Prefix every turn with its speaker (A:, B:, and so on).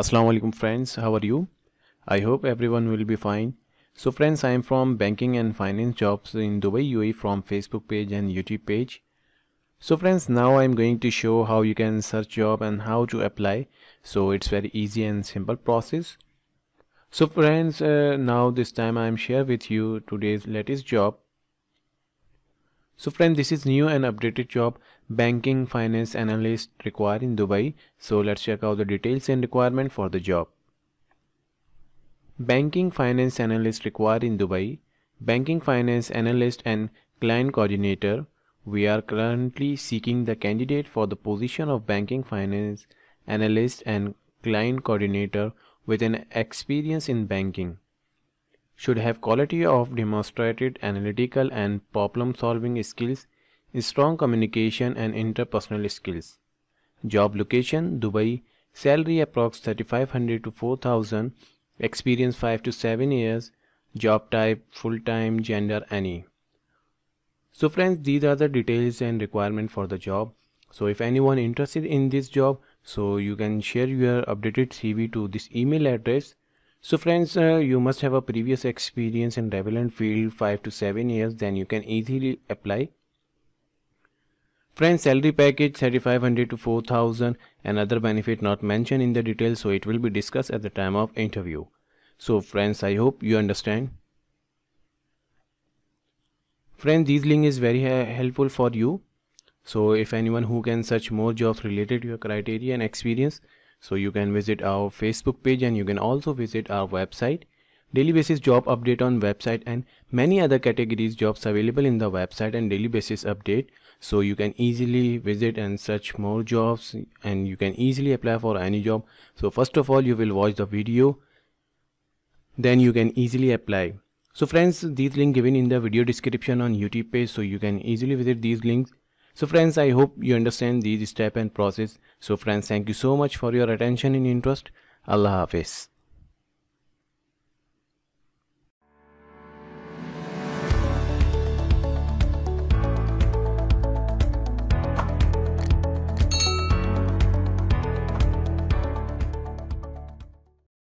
A: assalamu alaikum friends how are you i hope everyone will be fine so friends i am from banking and finance jobs in dubai uae from facebook page and youtube page so friends now i am going to show how you can search job and how to apply so it's very easy and simple process so friends uh, now this time i am share with you today's latest job so friend, this is new and updated job banking finance analyst required in Dubai. So let's check out the details and requirement for the job. Banking finance analyst required in Dubai. Banking finance analyst and client coordinator. We are currently seeking the candidate for the position of banking finance analyst and client coordinator with an experience in banking should have quality of demonstrated analytical and problem solving skills, strong communication and interpersonal skills. Job location Dubai, salary approx 3500 to 4000, experience 5 to 7 years, job type full time, gender any. So friends these are the details and requirement for the job. So if anyone interested in this job, so you can share your updated CV to this email address so friends, uh, you must have a previous experience in relevant field 5 to 7 years, then you can easily apply. Friends, salary package 3500 to 4000 and other benefit not mentioned in the details, so it will be discussed at the time of interview. So friends, I hope you understand. Friends, this link is very helpful for you. So if anyone who can search more jobs related to your criteria and experience, so you can visit our Facebook page and you can also visit our website. Daily basis job update on website and many other categories jobs available in the website and daily basis update. So you can easily visit and search more jobs and you can easily apply for any job. So first of all you will watch the video. Then you can easily apply. So friends, these link given in the video description on YouTube page so you can easily visit these links so friends, I hope you understand these step and process. So friends, thank you so much for your attention and interest. Allah Hafiz.